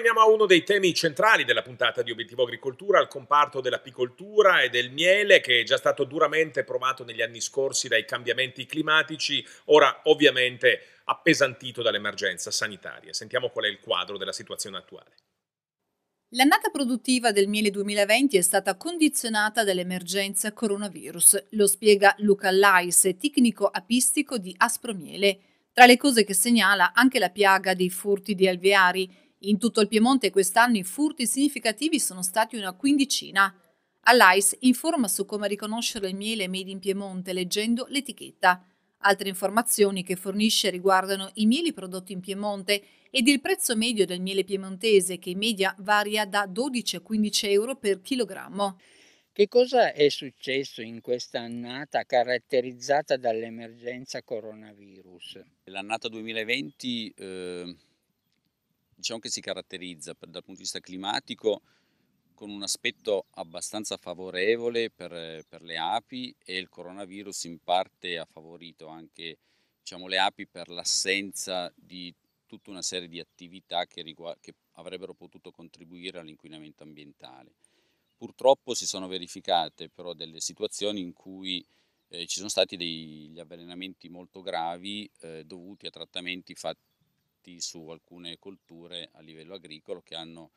veniamo a uno dei temi centrali della puntata di Obiettivo Agricoltura, al comparto dell'apicoltura e del miele che è già stato duramente provato negli anni scorsi dai cambiamenti climatici, ora ovviamente appesantito dall'emergenza sanitaria. Sentiamo qual è il quadro della situazione attuale. L'annata produttiva del miele 2020 è stata condizionata dall'emergenza coronavirus, lo spiega Luca Lais, tecnico apistico di Aspromiele. Tra le cose che segnala anche la piaga dei furti di alveari, in tutto il Piemonte quest'anno i furti significativi sono stati una quindicina. All'AIS informa su come riconoscere il miele made in Piemonte leggendo l'etichetta. Altre informazioni che fornisce riguardano i mieli prodotti in Piemonte ed il prezzo medio del miele piemontese che in media varia da 12 a 15 euro per chilogrammo. Che cosa è successo in questa annata caratterizzata dall'emergenza coronavirus? L'annata 2020 eh, diciamo che si caratterizza per, dal punto di vista climatico con un aspetto abbastanza favorevole per, eh, per, le api e il coronavirus in parte ha favorito anche diciamo, le api per l'assenza di tutta una serie di attività che, riguard- che avrebbero potuto contribuire all'inquinamento ambientale. Purtroppo si sono verificate però delle situazioni in cui eh, ci sono stati degli avvelenamenti molto gravi eh, dovuti a trattamenti fatti effetti su alcune colture a livello agricolo che hanno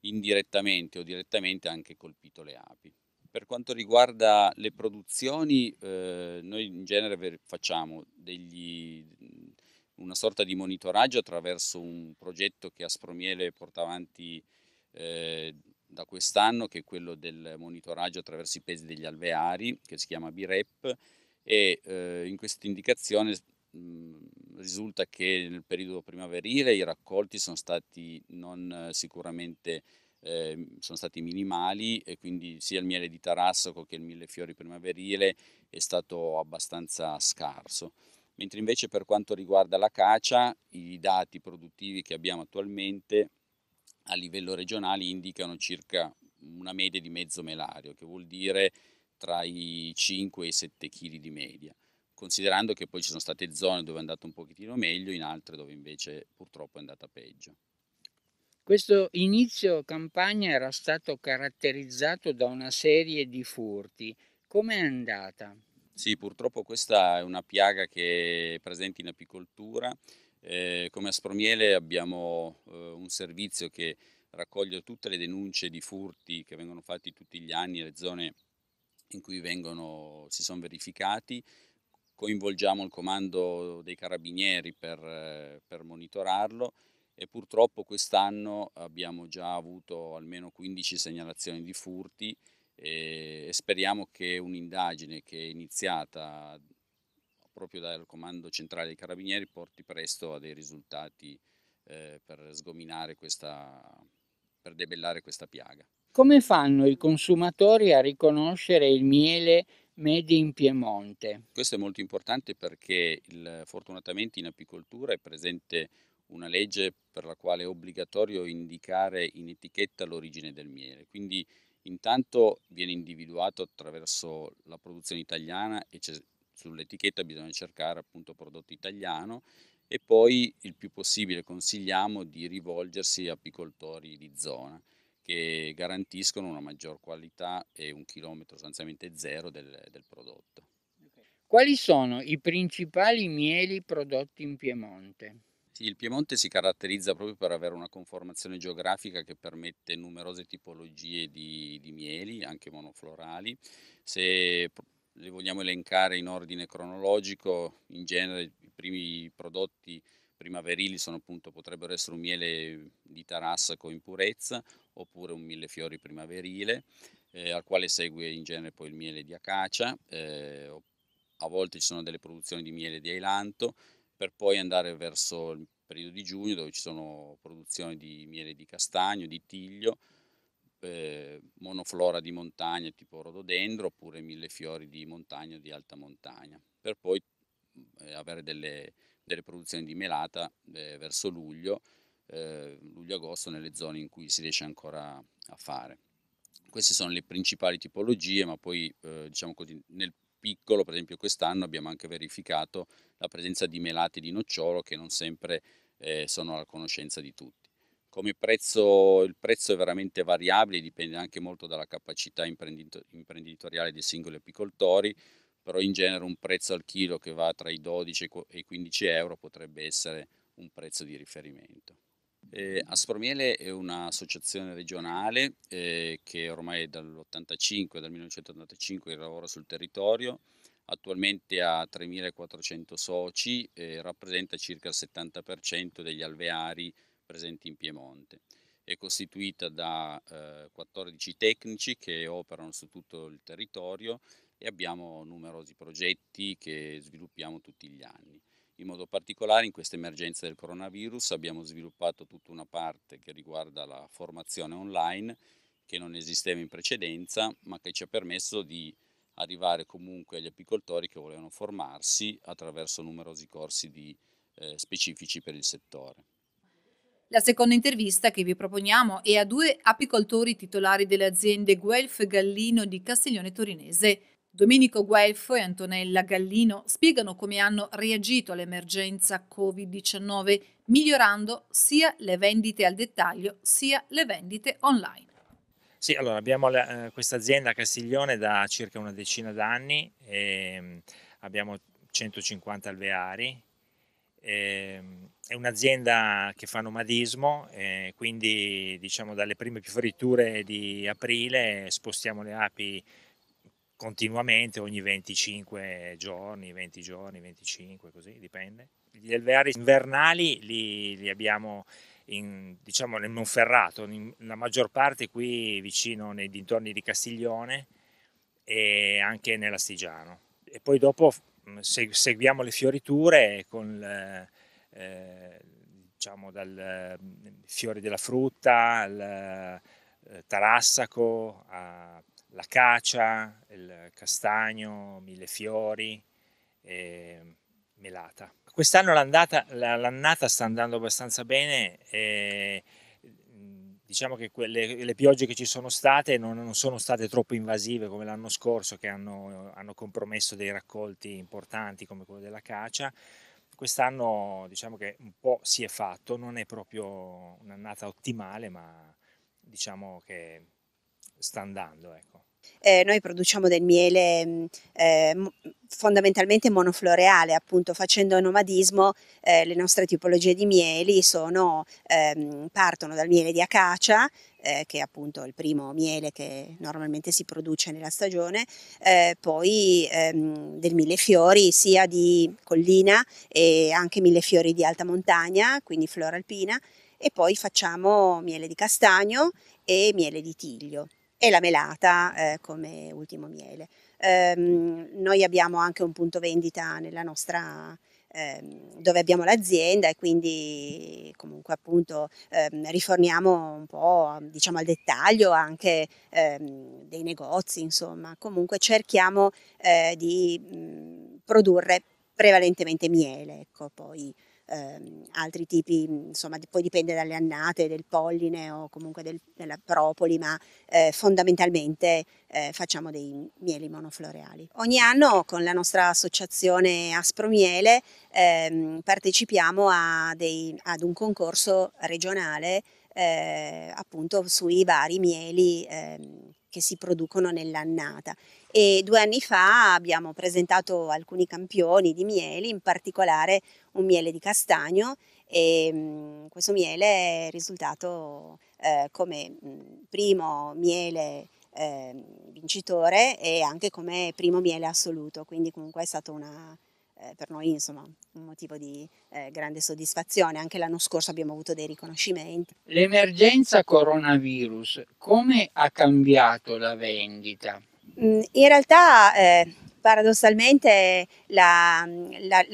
indirettamente o direttamente anche colpito le api. Per quanto riguarda le produzioni, eh, noi in genere facciamo degli, una sorta di monitoraggio attraverso un progetto che Aspromiele porta avanti eh, da quest'anno, che è quello del monitoraggio attraverso i pesi degli alveari, che si chiama BREP, e eh, in questa indicazione Mhmm, risulta che nel periodo primaverile i raccolti sono stati non sicuramente eh, sono stati minimali e quindi sia il miele di Tarassaco che il mille fiori primaverile è stato abbastanza scarso. Mentre invece per quanto riguarda la caccia, i dati produttivi che abbiamo attualmente a livello regionale indicano circa una media di mezzo melario, che vuol dire tra i 5 e i 7 kg di media considerando che poi ci sono state zone dove è andato un pochettino meglio, in altre dove invece purtroppo è andata peggio. Questo inizio campagna era stato caratterizzato da una serie di furti. Com'è andata? Sì, purtroppo questa è una piaga che è presente in apicoltura. Eh, come Aspromiele abbiamo eh, un servizio che raccoglie tutte le denunce di furti che vengono fatti tutti gli anni nelle zone in cui vengono, si sono verificati coinvolgiamo il comando dei carabinieri per, eh, per monitorarlo e purtroppo quest'anno abbiamo già avuto almeno 15 segnalazioni di furti e speriamo che un'indagine che è iniziata proprio dal Comando Centrale dei Carabinieri porti presto a dei risultati eh, per sgominare questa, per debellare questa piaga. Come fanno i consumatori a riconoscere il miele medie in Piemonte. Questo è molto importante perché il, fortunatamente in apicoltura è presente una legge per la quale è obbligatorio indicare in etichetta l'origine del miele. Quindi intanto viene individuato attraverso la produzione italiana e sull'etichetta bisogna cercare appunto prodotto italiano e poi il più possibile consigliamo di rivolgersi a apicoltori di zona che garantiscono una maggior qualità e un chilometro sostanzialmente zero del, del prodotto. Quali sono i principali mieli prodotti in Piemonte? Il Piemonte si caratterizza proprio per avere una conformazione geografica che permette numerose tipologie di, di, mieli, anche monoflorali. Se li vogliamo elencare in ordine cronologico, in genere i primi prodotti primaverili sono appunto, potrebbero essere un miele di tarassaco in purezza oppure un millefiori primaverile, eh, al quale segue in genere poi il miele di acacia, eh, a volte ci sono delle produzioni di miele di ailanto, per poi andare verso il periodo di giugno dove ci sono produzioni di miele di castagno, di tiglio, eh, monoflora di montagna tipo rododendro oppure millefiori di montagna o di alta montagna, per poi eh, avere delle delle produzioni di melata eh, verso luglio, eh, luglio-agosto nelle zone in cui si riesce ancora a fare. Queste sono le principali tipologie, ma poi eh, diciamo così, nel piccolo, per esempio quest'anno abbiamo anche verificato la presenza di melate di nocciolo che non sempre eh, sono alla conoscenza di tutti. Come prezzo, il prezzo è veramente variabile, dipende anche molto dalla capacità imprenditoriale dei singoli apicoltori, però in genere un prezzo al chilo che va tra i 12 e i 15 euro potrebbe essere un prezzo di riferimento. Eh, Aspromiele è un'associazione regionale eh, che ormai dall'85, dal 1985 lavora sul territorio, attualmente ha 3.400 soci e eh, rappresenta circa il 70% degli alveari presenti in Piemonte. È costituita da eh, 14 tecnici che operano su tutto il territorio e abbiamo numerosi progetti che sviluppiamo tutti gli anni. In modo particolare in questa emergenza del coronavirus abbiamo sviluppato tutta una parte che riguarda la formazione online che non esisteva in precedenza ma che ci ha permesso di arrivare comunque agli apicoltori che volevano formarsi attraverso numerosi corsi di, eh, specifici per il settore. La seconda intervista che vi proponiamo è a due apicoltori titolari delle aziende Guelf Gallino di Castiglione Torinese Domenico Guelfo e Antonella Gallino spiegano come hanno reagito all'emergenza Covid-19 migliorando sia le vendite al dettaglio sia le vendite online. Sì, allora abbiamo la, eh, questa azienda a Castiglione da circa una decina d'anni, ehm, abbiamo 150 alveari, eh, è un'azienda che fa nomadismo, eh, quindi diciamo dalle prime fioriture di aprile spostiamo le api continuamente ogni 25 giorni, 20 giorni, 25, così dipende. Gli alveari invernali li, li abbiamo in, diciamo nel Monferrato, in, la maggior parte qui vicino nei dintorni di Castiglione e anche nell'Astigiano. E poi dopo mm, se, seguiamo le fioriture con eh, diciamo dal mm, fiori della frutta al eh, tarassaco a l'acacia, il castagno, mille fiori, e melata. Quest'anno l'annata sta andando abbastanza bene, eh, diciamo che quelle, le piogge che ci sono state non, non sono state troppo invasive come l'anno scorso che hanno, hanno compromesso dei raccolti importanti come quello dell'acacia, quest'anno diciamo che un po' si è fatto, non è proprio un'annata ottimale ma diciamo che sta andando? Ecco? Eh, noi produciamo del miele mm, eh, fondamentalmente monofloreale, appunto facendo nomadismo eh, le nostre tipologie di mieli sono, ehm, partono dal miele di acacia, eh, che è appunto il primo miele che normalmente si produce nella stagione, eh, poi ehm, del millefiori sia di collina e anche millefiori di alta montagna, quindi flora alpina, e poi facciamo miele di castagno e miele di tiglio e la melata eh, come ultimo miele. Ehm, noi abbiamo anche un punto vendita nella nostra ehm, dove abbiamo l'azienda e quindi comunque appunto ehm, riforniamo un po' diciamo al dettaglio anche ehm, dei negozi insomma comunque cerchiamo eh, di mh, mm, produrre prevalentemente miele ecco poi ehm, altri tipi, mhmm, insomma poi dipende dalle annate, del polline o comunque del, della propoli, ma eh, fondamentalmente eh, facciamo dei mieli monofloreali. Ogni anno con la nostra associazione Aspromiele ehm, partecipiamo dei, ad un concorso regionale eh, appunto sui vari mieli ehm, che si producono nell'annata e due anni fa abbiamo presentato alcuni campioni di mieli, in particolare un miele di castagno e mh, mm, questo miele è risultato eh, come mh, mm, primo miele eh, vincitore e anche come primo miele assoluto, quindi comunque è stato una, eh, per noi insomma, un motivo di eh, grande soddisfazione. Anche l'anno scorso abbiamo avuto dei riconoscimenti. L'emergenza coronavirus come ha cambiato la vendita? Mm, in realtà eh, paradossalmente la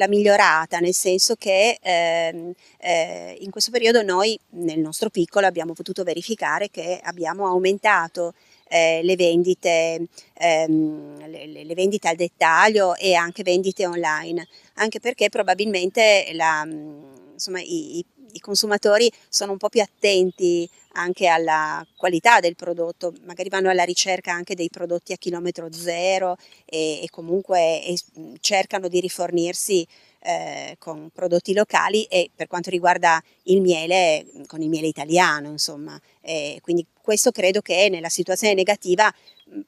migliorata, nel senso che ehm, eh, in questo periodo noi nel nostro piccolo abbiamo potuto verificare che abbiamo aumentato eh, le, vendite, ehm, le, le, vendite, al dettaglio e anche vendite online, anche perché probabilmente la, insomma, i, i i consumatori sono un po' più attenti anche alla qualità del prodotto, magari vanno alla ricerca anche dei prodotti a chilometro zero e, e comunque e cercano di rifornirsi eh, con prodotti locali e per quanto riguarda il miele, con il miele italiano, insomma. E quindi questo credo che nella situazione negativa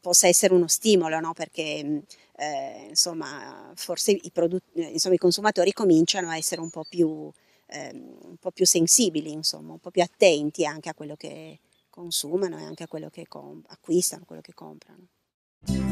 possa essere uno stimolo, no? perché eh, insomma, forse i, prodotti, insomma, i consumatori cominciano a essere un po' più ehm, un po' più sensibili, insomma, un po' più attenti anche a quello che consumano e anche a quello che acquistano, a quello che comprano.